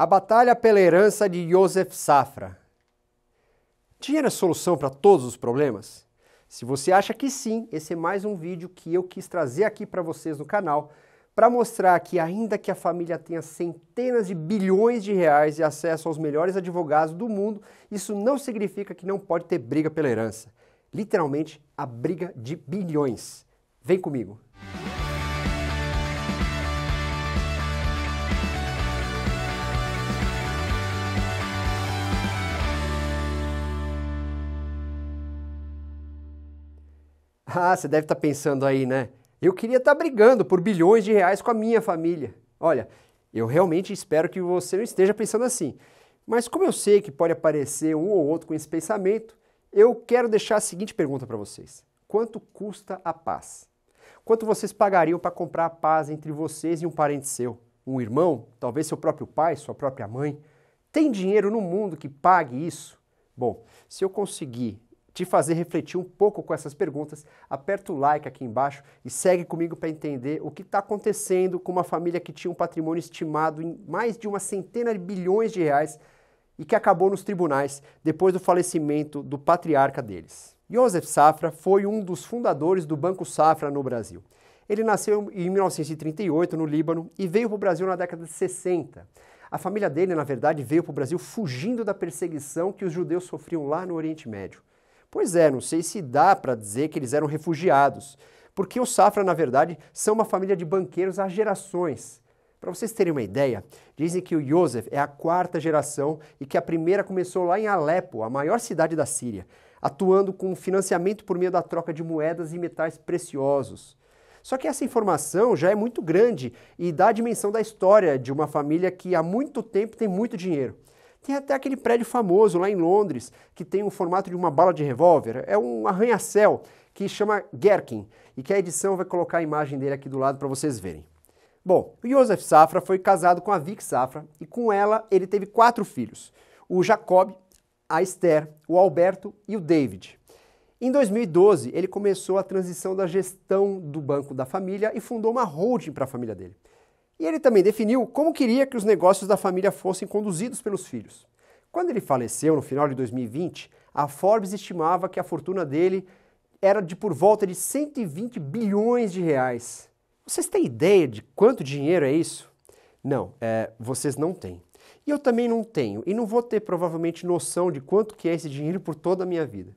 A batalha pela herança de Joseph Safra. Dinheiro é solução para todos os problemas? Se você acha que sim, esse é mais um vídeo que eu quis trazer aqui para vocês no canal para mostrar que ainda que a família tenha centenas de bilhões de reais e acesso aos melhores advogados do mundo, isso não significa que não pode ter briga pela herança. Literalmente, a briga de bilhões. Vem comigo. Ah, você deve estar tá pensando aí, né? Eu queria estar tá brigando por bilhões de reais com a minha família. Olha, eu realmente espero que você não esteja pensando assim. Mas como eu sei que pode aparecer um ou outro com esse pensamento, eu quero deixar a seguinte pergunta para vocês: Quanto custa a paz? Quanto vocês pagariam para comprar a paz entre vocês e um parente seu? Um irmão? Talvez seu próprio pai, sua própria mãe? Tem dinheiro no mundo que pague isso? Bom, se eu conseguir te fazer refletir um pouco com essas perguntas, aperta o like aqui embaixo e segue comigo para entender o que está acontecendo com uma família que tinha um patrimônio estimado em mais de uma centena de bilhões de reais e que acabou nos tribunais depois do falecimento do patriarca deles. Joseph Safra foi um dos fundadores do Banco Safra no Brasil. Ele nasceu em 1938 no Líbano e veio para o Brasil na década de 60. A família dele, na verdade, veio para o Brasil fugindo da perseguição que os judeus sofriam lá no Oriente Médio. Pois é, não sei se dá para dizer que eles eram refugiados, porque os Safra, na verdade, são uma família de banqueiros há gerações. Para vocês terem uma ideia, dizem que o Yosef é a quarta geração e que a primeira começou lá em Alepo, a maior cidade da Síria, atuando com financiamento por meio da troca de moedas e metais preciosos. Só que essa informação já é muito grande e dá a dimensão da história de uma família que há muito tempo tem muito dinheiro. Tem até aquele prédio famoso lá em Londres, que tem o formato de uma bala de revólver. É um arranha-céu que chama Gherkin e que a edição vai colocar a imagem dele aqui do lado para vocês verem. Bom, o Joseph Safra foi casado com a Vic Safra e com ela ele teve quatro filhos: o Jacob, a Esther, o Alberto e o David. Em 2012, ele começou a transição da gestão do banco da família e fundou uma holding para a família dele. E ele também definiu como queria que os negócios da família fossem conduzidos pelos filhos. Quando ele faleceu, no final de 2020, a Forbes estimava que a fortuna dele era de por volta de 120 bilhões de reais. Vocês têm ideia de quanto dinheiro é isso? Não, é, vocês não têm. E eu também não tenho, e não vou ter provavelmente noção de quanto que é esse dinheiro por toda a minha vida.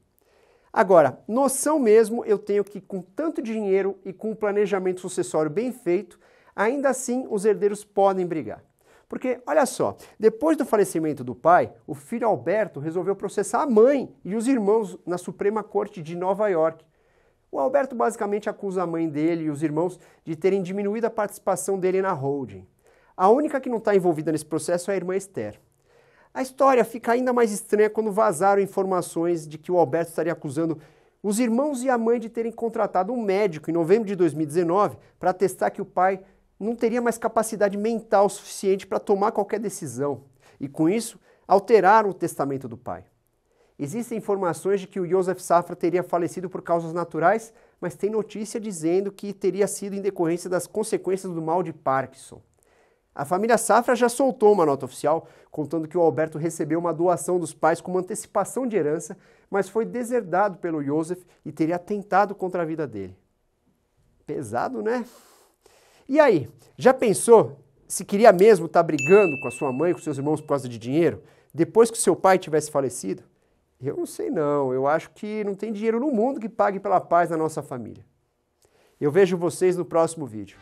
Agora, noção mesmo eu tenho que com tanto dinheiro e com um planejamento sucessório bem feito, Ainda assim, os herdeiros podem brigar. Porque, olha só, depois do falecimento do pai, o filho Alberto resolveu processar a mãe e os irmãos na Suprema Corte de Nova York. O Alberto basicamente acusa a mãe dele e os irmãos de terem diminuído a participação dele na holding. A única que não está envolvida nesse processo é a irmã Esther. A história fica ainda mais estranha quando vazaram informações de que o Alberto estaria acusando os irmãos e a mãe de terem contratado um médico em novembro de 2019 para testar que o pai não teria mais capacidade mental suficiente para tomar qualquer decisão e, com isso, alteraram o testamento do pai. Existem informações de que o Joseph Safra teria falecido por causas naturais, mas tem notícia dizendo que teria sido em decorrência das consequências do mal de Parkinson. A família Safra já soltou uma nota oficial contando que o Alberto recebeu uma doação dos pais como antecipação de herança, mas foi deserdado pelo Joseph e teria atentado contra a vida dele. Pesado, né? E aí, já pensou se queria mesmo estar tá brigando com a sua mãe, com seus irmãos por causa de dinheiro, depois que o seu pai tivesse falecido? Eu não sei não, eu acho que não tem dinheiro no mundo que pague pela paz na nossa família. Eu vejo vocês no próximo vídeo.